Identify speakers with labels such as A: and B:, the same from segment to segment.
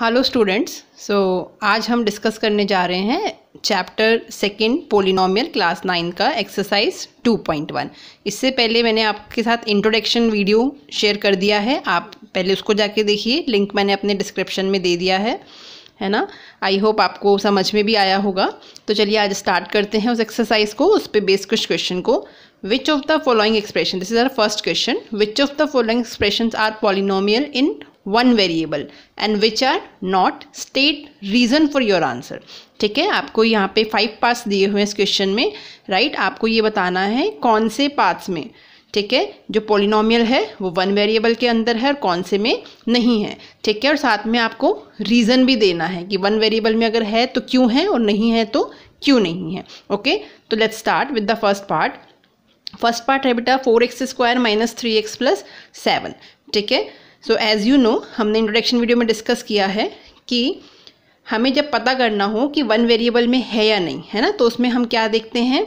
A: Hello students so आज हम discuss करने जा रहे हैं chapter second polynomial class nine का एक्सरसाइज 2.1 इससे पहले मैंने आपके साथ इंट्रोडक्शन वीडियो शेयर कर दिया है आप पहले उसको जाके देखिए लिंक मैंने अपने डिस्क्रिप्शन में दे दिया है है ना आई होप आपको समझ में भी आया होगा तो चलिए आज स्टार्ट करते हैं उस एक्सरसाइज को उस पर बेस कुछ क्वेश्चन को which of the following expression this is are first question which of the following expression are polynomial in one variable and which are not state reason for your answer ठीक है आपको यहाँ पे five parts दिए हुए हैं इस question में राइट right? आपको ये बताना है कौन से पार्ट्स में ठीक है जो पोलिनोमियल है वो वन वेरिएबल के अंदर है और कौन से में नहीं है ठीक है और साथ में आपको रीज़न भी देना है कि वन वेरिएबल में अगर है तो क्यों है और नहीं है तो क्यों नहीं है ओके तो let's start with the first part first part है बेटा four X square minus three X plus seven ठीक है सो एज़ यू नो हमने इंट्रोडक्शन वीडियो में डिस्कस किया है कि हमें जब पता करना हो कि वन वेरिएबल में है या नहीं है ना तो उसमें हम क्या देखते हैं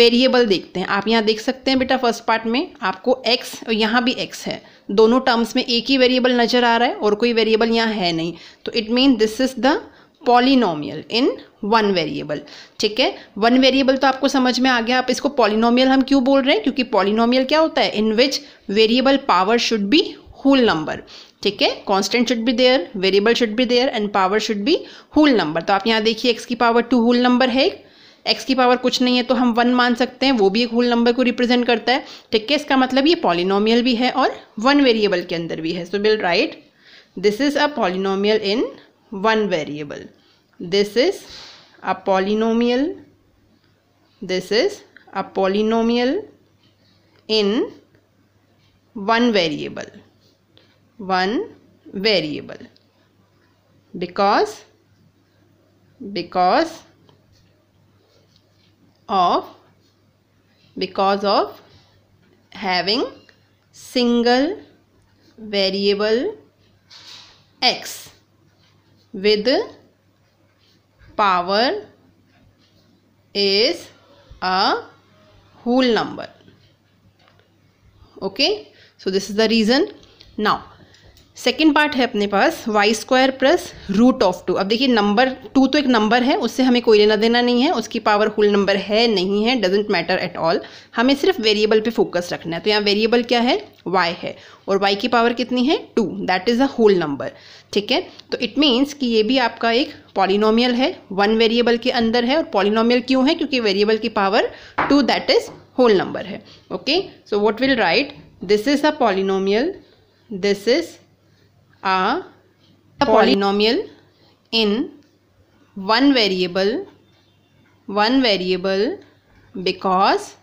A: वेरिएबल देखते हैं आप यहाँ देख सकते हैं बेटा फर्स्ट पार्ट में आपको एक्स और यहाँ भी एक्स है दोनों टर्म्स में एक ही वेरिएबल नज़र आ रहा है और कोई वेरिएबल यहाँ है नहीं तो it mean this is the polynomial in one variable ठीक है वन वेरिएबल तो आपको समझ में आ गया आप इसको पॉलिनोमियल हम क्यों बोल रहे हैं क्योंकि पॉलिनोमियल क्या होता है in which variable power should be whole number ठीक है constant should be there variable should be there and power should be whole number तो आप यहाँ देखिए एक्स की पावर टू होल नंबर है एक्स की पावर कुछ नहीं है तो हम वन मान सकते हैं वो भी एक होल नंबर को रिप्रेजेंट करता है ठीक है इसका मतलब ये पॉलिनोमियल भी है और वन वेरिएबल के अंदर भी है so will right this is a polynomial in one variable this is a polynomial this is a polynomial in one variable one variable because because of because of having single variable x with power is a whole number okay so this is the reason now second part है अपने पास Y square plus root of two अब देखिए number two तो एक number है उससे हमें कोई लेना देना नहीं है उसकी पावर होल नंबर है नहीं है डजेंट मैटर एट ऑल हमें सिर्फ वेरिएबल पे फोकस रखना है तो यहाँ वेरिएबल क्या है वाई है और वाई की पावर कितनी है two that is a whole number ठीक है तो इट मीन्स कि ये भी आपका एक पॉलिनोमियल है वन वेरिएबल के अंदर है और पॉलिनोमियल क्यों है क्योंकि वेरिएबल की power two that is whole number है okay so what will right this is a polynomial this is a polynomial in one variable one variable because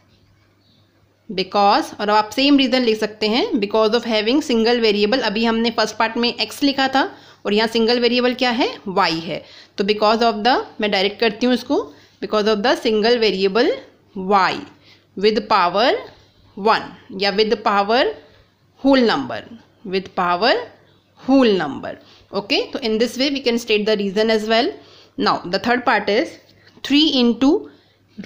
A: because और आप सेम रीज़न लिख सकते हैं because of having single variable अभी हमने first part में x लिखा था और यहाँ सिंगल वेरिएबल क्या है वाई है तो बिकॉज ऑफ द मैं डायरेक्ट करती हूँ इसको because of the single variable Y with power one या with power whole number with power whole number okay so in this way we can state the reason as well now the third part is 3 into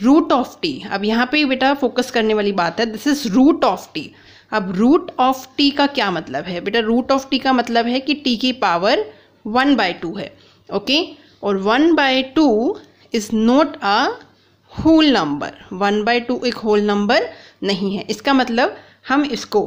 A: root of T अब यहाँ पे बेटा focus करने वाली बात है this is root of T अब root of T का क्या मतलब है बेटा रूट ऑफ टी का मतलब है कि टी की पावर वन बाय टू है ओके okay? और one by two is not a whole number one by two एक होल नंबर नहीं है इसका मतलब हम इसको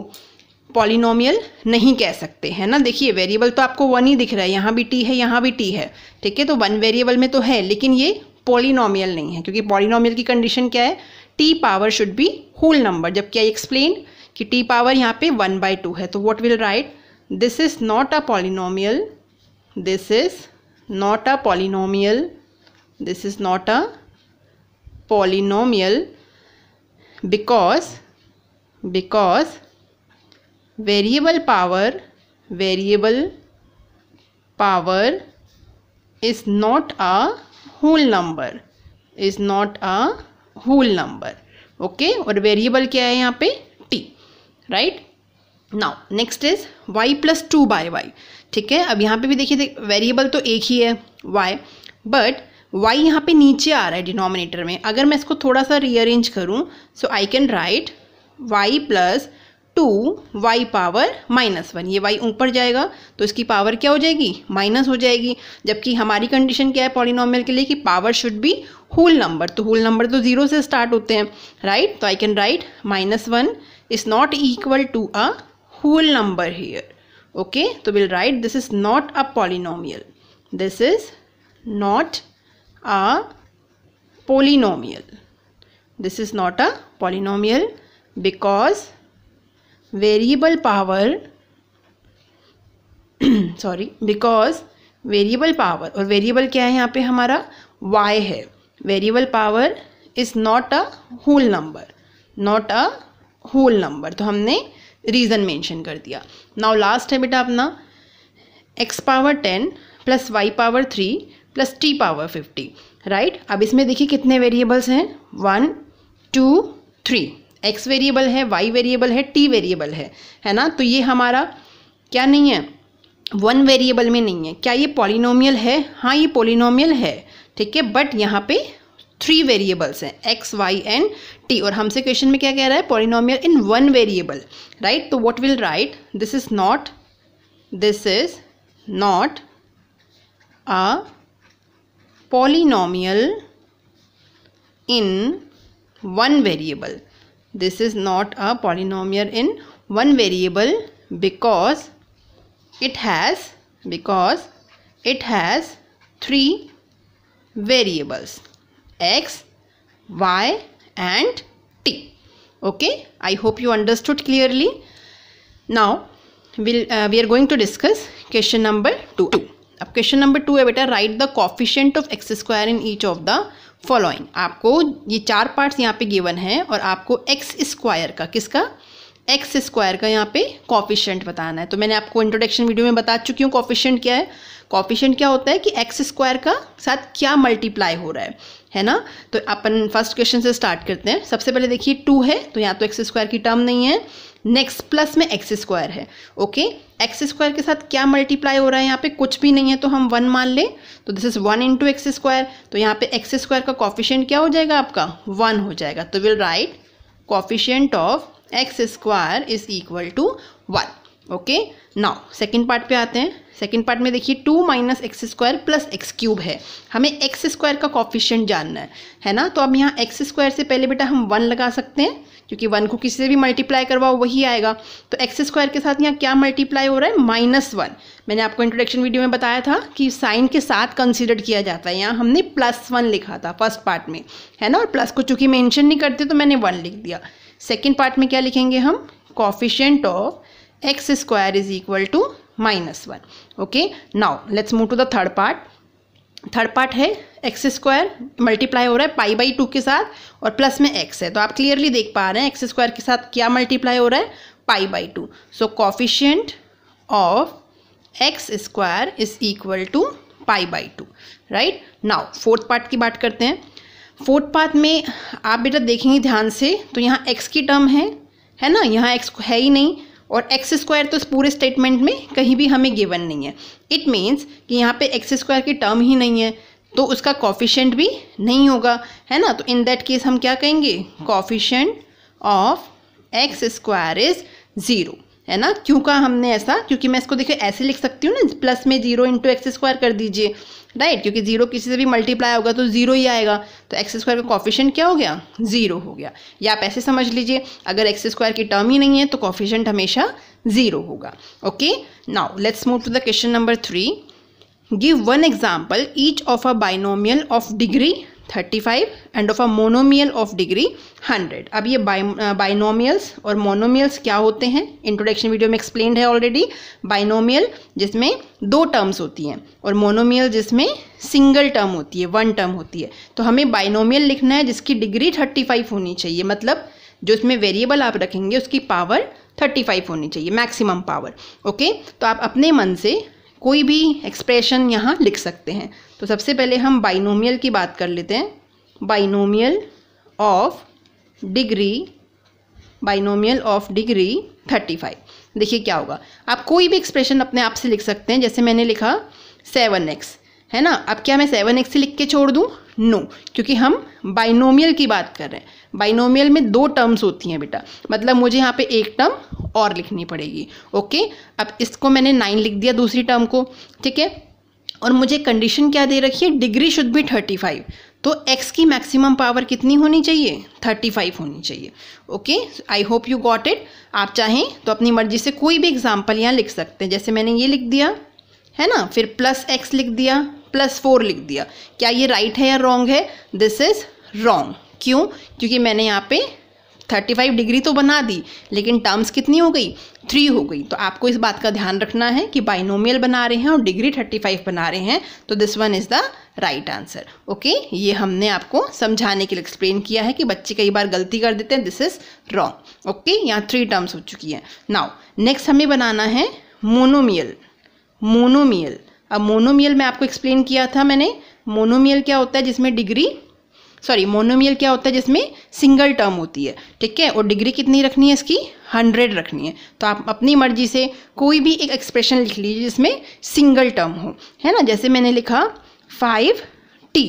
A: पॉलिनोमियल नहीं कह सकते है ना देखिए वेरिएबल तो आपको वन ही दिख रहा है यहाँ भी टी है यहाँ भी टी है ठीक है तो वन वेरिएबल में तो है लेकिन ये पॉलिनोमियल नहीं है क्योंकि पॉलिनोमियल की कंडीशन क्या है T power should be whole number जबकि आई एक्सप्लेन कि टी पावर यहाँ पे वन बाई टू है तो what will right this is not a polynomial this is not a polynomial this is not a polynomial because because variable power variable power is not a whole number is not a whole number okay और variable क्या है यहाँ पे T right now next is y plus two by Y ठीक है अब यहाँ पे भी देखिए वेरिएबल तो एक ही है y बट y यहाँ पे नीचे आ रहा है डिनोमिनेटर में अगर मैं इसको थोड़ा सा रीअरेंज करूँ so I can write y plus two Y power minus one ये वाई ऊपर जाएगा तो इसकी पावर क्या हो जाएगी माइनस हो जाएगी जबकि हमारी कंडीशन क्या है पॉलिनॉमियल के लिए कि power should be whole number तो होल नंबर तो जीरो से स्टार्ट होते हैं राइट तो I can write minus one is not equal to a whole number here okay तो will right this is not a polynomial this is not a polynomial this is not a polynomial because variable power sorry because variable power और variable क्या है यहाँ पे हमारा Y है variable power is not a whole number not a whole number तो हमने reason mention कर दिया नाउ लास्ट है बेटा अपना X power ten plus Y power three plus T power fifty right अब इसमें देखिए कितने वेरिएबल्स हैं one two three X variable है वाई वेरिएबल है टी वेरिएबल है है ना तो ये हमारा क्या नहीं है वन वेरिएबल में नहीं है क्या ये पॉलिनोमियल है हाँ ये पॉलिनोमियल है ठीक है बट यहाँ पे थ्री वेरिएबल्स हैं एक्स वाई एंड टी और हमसे क्वेश्चन में क्या कह रहा है polynomial in one variable right तो what will right this is not this is not a polynomial in one variable this is not a polynomial in one variable because it has because it has three variables x y and t okay i hope you understood clearly now we'll, uh, we are going to discuss question number 2 question number two, I better write the coefficient of x square in each of the following आपको ये चार parts यहाँ पे given है और आपको x square का किसका एक्स स्क्वायर का यहाँ पे कॉफिशेंट बताना है तो मैंने आपको इंट्रोडक्शन वीडियो में बता चुकी हूँ कॉफिशेंट क्या है कॉफिशेंट क्या होता है कि एक्स स्क्वायर का साथ क्या मल्टीप्लाई हो रहा है है ना तो अपन फर्स्ट क्वेश्चन से स्टार्ट करते हैं सबसे पहले देखिए टू है तो यहाँ तो एक्स स्क्वायर की टर्म नहीं है नेक्स्ट प्लस में एक्स स्क्वायर है ओके एक्स स्क्वायर के साथ क्या मल्टीप्लाई हो रहा है यहाँ पे कुछ भी नहीं है तो हम वन मान लें तो this is one into x square तो यहाँ पे एक्स स्क्वायर का कॉफिशियंट क्या हो जाएगा आपका वन हो जाएगा तो will right coefficient of x square is equal to one okay now second part पे आते हैं सेकेंड पार्ट में देखिए two minus x square plus x cube है हमें एक्स स्क्वायर का कॉफिशियंट जानना है है ना तो अब यहाँ एक्स स्क्वायर से पहले बेटा हम वन लगा सकते हैं क्योंकि वन को किसी से भी मल्टीप्लाई करवाओ वही आएगा तो एक्स स्क्वायर के साथ यहाँ क्या मल्टीप्लाई हो रहा है माइनस वन मैंने आपको इंट्रोडक्शन वीडियो में बताया था कि साइन के साथ कंसिडर किया जाता है यहाँ हमने प्लस वन लिखा था फर्स्ट पार्ट में है ना और प्लस को चूंकि मैंशन नहीं करते तो मैंने वन लिख दिया सेकेंड पार्ट में क्या लिखेंगे हम coefficient of x square is equal to minus one okay now let's move to the third part third part है एक्स स्क्वायर मल्टीप्लाई हो रहा है पाई बाई टू के साथ और प्लस में एक्स है तो आप क्लियरली देख पा रहे हैं एक्स स्क्वायर के साथ क्या मल्टीप्लाई हो रहा है pi by two so coefficient of x square is equal to pi by two right now fourth part की बात करते हैं फोर्थ पार्ट में आप बेटा देखेंगे ध्यान से तो यहाँ एक्स की टर्म है है ना यहाँ एक्स है ही नहीं और एक्स स्क्वायर तो इस पूरे स्टेटमेंट में कहीं भी हमें गिवन नहीं है इट मीन्स कि यहाँ पे एक्स स्क्वायर की टर्म ही नहीं है तो उसका कॉफिशेंट भी नहीं होगा है ना तो इन दैट केस हम क्या कहेंगे coefficient of x square is zero है ना क्यों कहा हमने ऐसा क्योंकि मैं इसको देखिए ऐसे लिख सकती हूँ ना प्लस में जीरो इंटू एक्स स्क्वायर कर दीजिए राइट क्योंकि जीरो किसी से भी मल्टीप्लाई होगा तो जीरो ही आएगा तो एक्स स्क्वायर का कॉफिशेंट क्या हो गया जीरो हो गया या आप ऐसे समझ लीजिए अगर एक्स स्क्वायर की टर्म ही नहीं है तो कॉफिशेंट हमेशा जीरो होगा okay now let's move to the question number three give one example each of a binomial of degree thirty five and of a monomial of degree hundred अब ये binomials और monomials क्या होते हैं introduction video में explain है already binomial जिसमें दो टर्म्स होती हैं और मोनोमियल जिसमें सिंगल टर्म होती है वन टर्म होती है तो हमें बाइनोमियल लिखना है जिसकी डिग्री थर्टी फाइव होनी चाहिए मतलब जो इसमें वेरिएबल आप रखेंगे उसकी पावर थर्टी फाइव होनी चाहिए मैक्सिमम पावर ओके तो आप अपने मन से कोई भी एक्सप्रेशन यहाँ लिख सकते हैं तो सबसे पहले हम बाइनोमियल की बात कर लेते हैं binomial of degree binomial of degree thirty five देखिए क्या होगा आप कोई भी एक्सप्रेशन अपने आप से लिख सकते हैं जैसे मैंने लिखा सेवन एक्स है ना अब क्या मैं सेवन एक्स से लिख के छोड़ दूँ नो no, क्योंकि हम बाइनोमियल की बात कर रहे हैं बाइनोमियल में दो टर्म्स होती हैं बेटा मतलब मुझे यहाँ पे एक टर्म और लिखनी पड़ेगी ओके अब इसको मैंने नाइन लिख दिया दूसरी टर्म को ठीक है और मुझे कंडीशन क्या दे रखी है डिग्री शुड भी थर्टी फाइव तो x की मैक्सिमम पावर कितनी होनी चाहिए थर्टी फाइव होनी चाहिए okay I hope you got it आप चाहें तो अपनी मर्जी से कोई भी एग्जाम्पल यहाँ लिख सकते हैं जैसे मैंने ये लिख दिया है ना फिर प्लस एक्स लिख दिया प्लस फोर लिख दिया क्या ये राइट right है या रॉन्ग है दिस इज़ रॉन्ग क्यों क्योंकि मैंने यहाँ पे 35 डिग्री तो बना दी लेकिन टर्म्स कितनी हो गई थ्री हो गई तो आपको इस बात का ध्यान रखना है कि बाइनोमियल बना रहे हैं और डिग्री 35 बना रहे हैं तो this one is the right answer okay ये हमने आपको समझाने के लिए एक्सप्लेन किया है कि बच्चे कई बार गलती कर देते हैं दिस इज़ रॉन्ग ओके यहाँ थ्री टर्म्स हो चुकी हैं नाउ नेक्स्ट हमें बनाना है मोनोमियल मोनोमियल अब मोनोमियल में आपको एक्सप्लेन किया था मैंने मोनोमियल क्या होता है जिसमें डिग्री सॉरी मोनोमियल क्या होता है जिसमें सिंगल टर्म होती है ठीक है और डिग्री कितनी रखनी है इसकी हंड्रेड रखनी है तो आप अपनी मर्जी से कोई भी एक एक्सप्रेशन लिख लीजिए जिसमें सिंगल टर्म हो है ना जैसे मैंने लिखा five t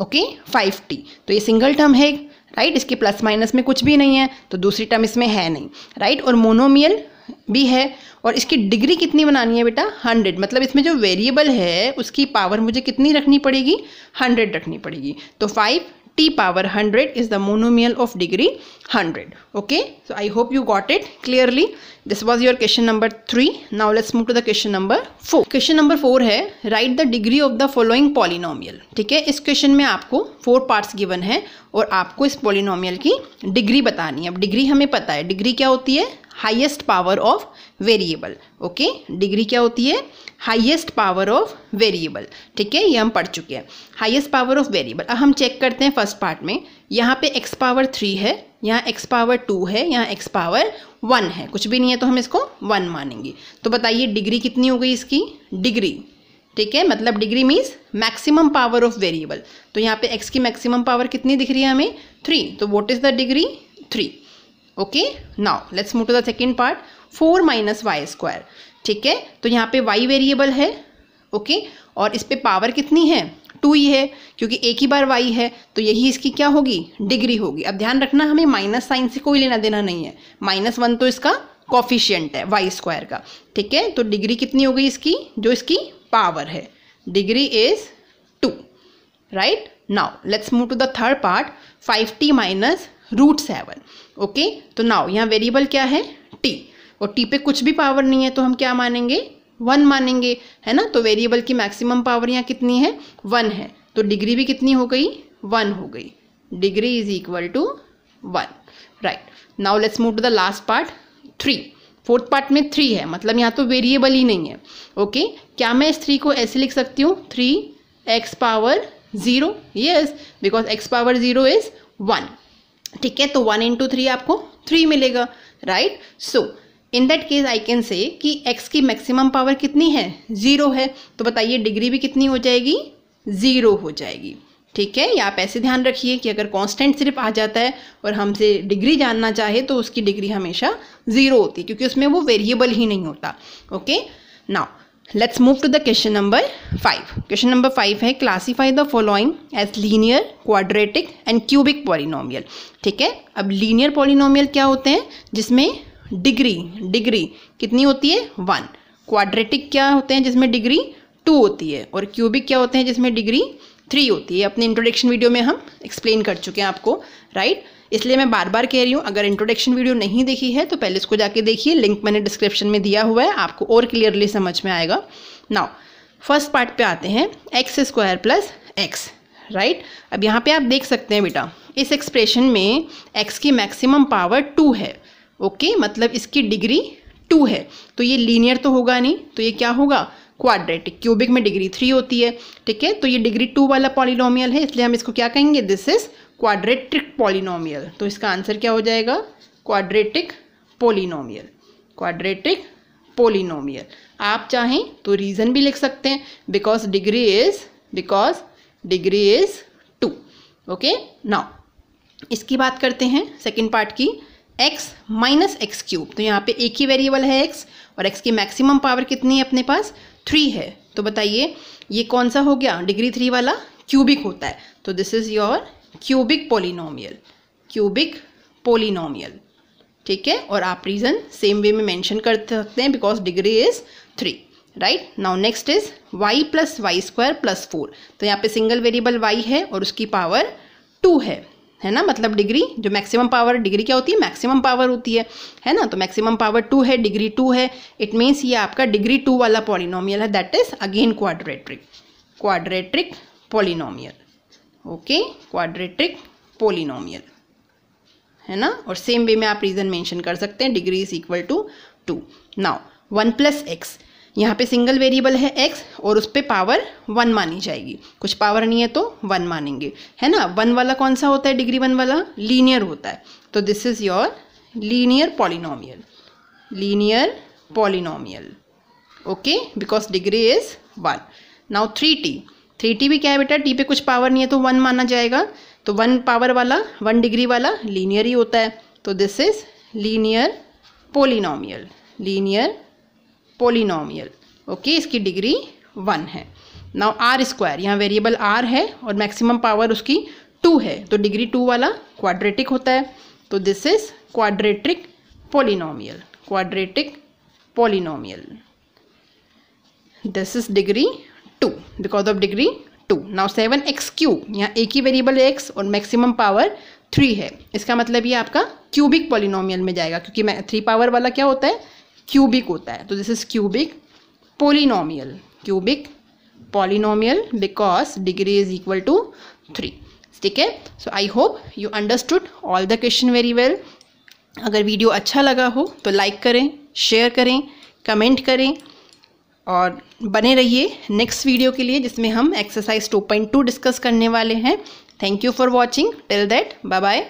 A: okay five t तो ये सिंगल टर्म है राइट इसके प्लस माइनस में कुछ भी नहीं है तो दूसरी टर्म इसमें है नहीं राइट और मोनोमियल भी है और इसकी डिग्री कितनी बनानी है बेटा हंड्रेड मतलब इसमें जो वेरिएबल है उसकी पावर मुझे कितनी रखनी पड़ेगी हंड्रेड रखनी पड़ेगी तो five t power hundred is the monomial of degree hundred okay so I hope you got it clearly this was your question number three now let's move to the question number four question number four है right the degree of the following polynomial ठीक है इस question में आपको four parts given है और आपको इस पॉलिनोमियल की डिग्री बतानी है अब डिग्री हमें पता है डिग्री क्या होती है highest power of variable okay degree क्या होती है हाइएस्ट पावर ऑफ वेरिएबल ठीक है ये हम पढ़ चुके हैं हाइएस्ट पावर ऑफ वेरिएबल अब हम चेक करते हैं फर्स्ट पार्ट में यहाँ पे एक्स पावर थ्री है यहाँ एक्स पावर टू है यहाँ एक्स पावर वन है कुछ भी नहीं है तो हम इसको वन मानेंगे तो बताइए डिग्री कितनी हो गई इसकी डिग्री ठीक है मतलब degree means maximum power of variable तो यहाँ पे एक्स की मैक्सिमम पावर कितनी दिख रही है हमें थ्री तो what is the degree three okay now let's move to the second part four minus y square ठीक है तो यहाँ पे y वेरिएबल है ओके okay? और इस पर पावर कितनी है टू ही है क्योंकि एक ही बार वाई है तो यही इसकी क्या होगी डिग्री होगी अब ध्यान रखना हमें माइनस साइन से कोई लेना देना नहीं है माइनस वन तो इसका कॉफिशियंट है वाई स्क्वायर का ठीक है तो डिग्री कितनी हो गई इसकी जो इसकी पावर है degree is two right now let's move to the third part five t minus root seven okay तो नाउ यहाँ वेरिएबल क्या है टी और टी पे कुछ भी पावर नहीं है तो हम क्या मानेंगे वन मानेंगे है ना तो वेरिएबल की मैक्सिमम पावर यहाँ कितनी है वन है तो डिग्री भी कितनी हो गई वन हो गई degree is equal to one right now let's move to the last part three fourth part में थ्री है मतलब यहाँ तो वेरिएबल ही नहीं है ओके okay? क्या मैं इस थ्री को ऐसे लिख सकती हूँ three x power zero yes because x power zero is one ठीक है तो वन इंटू थ्री आपको थ्री मिलेगा right so in that case I can say कि एक्स की मैक्सिमम पावर कितनी है ज़ीरो है तो बताइए डिग्री भी कितनी हो जाएगी ज़ीरो हो जाएगी ठीक है या आप ऐसे ध्यान रखिए कि अगर कांस्टेंट सिर्फ आ जाता है और हमसे डिग्री जानना चाहे तो उसकी डिग्री हमेशा ज़ीरो होती है क्योंकि उसमें वो वेरिएबल ही नहीं होता okay now let's move to the question number five question number five है classify the following as linear quadratic and cubic polynomial ठीक है अब लीनियर पॉलिनोमियल क्या होते हैं जिसमें डिग्री डिग्री कितनी होती है वन क्वाड्रेटिक क्या होते हैं जिसमें डिग्री टू होती है और क्यूबिक क्या होते हैं जिसमें डिग्री थ्री होती है अपने इंट्रोडक्शन वीडियो में हम एक्सप्लेन कर चुके हैं आपको राइट right? इसलिए मैं बार बार कह रही हूँ अगर इंट्रोडक्शन वीडियो नहीं देखी है तो पहले इसको जाके देखिए लिंक मैंने डिस्क्रिप्शन में दिया हुआ है आपको और क्लियरली समझ में आएगा नाउ फर्स्ट पार्ट पे आते हैं x square plus x right अब यहाँ पे आप देख सकते हैं बेटा इस एक्सप्रेशन में एक्स की मैक्सिमम पावर टू है ओके okay? मतलब इसकी डिग्री टू है तो ये लीनियर तो होगा नहीं तो ये क्या होगा क्वाड्रेटिक क्यूबिक में डिग्री थ्री होती है ठीक है तो ये डिग्री टू वाला पॉलिनोमियल है इसलिए हम इसको क्या कहेंगे दिस इज क्वाड्रेटिक पॉलिनोमियल तो इसका आंसर क्या हो जाएगा क्वाड्रेटिक पोलिनोमियल क्वाड्रेटिक पोलिनोमियल आप चाहें तो रीज़न भी लिख सकते हैं because degree is because degree is two okay now इसकी बात करते हैं सेकेंड पार्ट की एक्स माइनस एक्स क्यूब तो यहाँ पे एक ही वेरिएबल है एक्स और एक्स की मैक्सिमम पावर कितनी है अपने पास थ्री है तो बताइए ये कौन सा हो गया डिग्री थ्री वाला क्यूबिक होता है तो this is your cubic polynomial cubic polynomial ठीक है और आप रीज़न सेम वे में मेंशन कर सकते हैं because degree is three right now next is y plus y square plus four तो यहाँ पे सिंगल वेरिएबल वाई है और उसकी पावर टू है है ना मतलब डिग्री जो मैक्सिमम पावर डिग्री क्या होती है मैक्सिमम पावर होती है है ना तो मैक्सिमम पावर टू है डिग्री टू है इट मीन्स ये आपका डिग्री टू वाला पॉलिनोमियल है that is again quadratic quadratic polynomial okay quadratic polynomial है ना और सेम वे में आप रीजन मेंशन कर सकते हैं degree is equal to two now one plus x यहाँ पे सिंगल वेरिएबल है एक्स और उस पर पावर वन मानी जाएगी कुछ पावर नहीं है तो वन मानेंगे है ना वन वाला कौन सा होता है डिग्री वन वाला लीनियर होता है तो this is your linear polynomial linear polynomial okay because degree is one now three t three t भी क्या है बेटा टी पे कुछ पावर नहीं है तो वन माना जाएगा तो वन पावर वाला वन डिग्री वाला लीनियर ही होता है तो this is linear polynomial linear polynomial okay इसकी डिग्री वन है नाउ आर स्क्वायर यहाँ वेरिएबल आर है और मैक्सिमम पावर उसकी टू है तो डिग्री टू वाला क्वाड्रेटिक होता है तो this is quadratic polynomial quadratic polynomial this is degree two because of degree two now seven x cube यहाँ एक ही वेरिएबल है एक्स और मैक्सिमम पावर थ्री है इसका मतलब ये आपका क्यूबिक पॉलिनोमियल में जाएगा क्योंकि मैं थ्री पावर वाला क्या होता है क्यूबिक होता है तो this is cubic polynomial cubic polynomial because degree is equal to three ठीक है so I hope you understood all the question very well अगर वीडियो अच्छा लगा हो तो लाइक करें शेयर करें कमेंट करें और बने रहिए नेक्स्ट वीडियो के लिए जिसमें हम exercise two point two discuss करने वाले हैं thank you for watching till that bye bye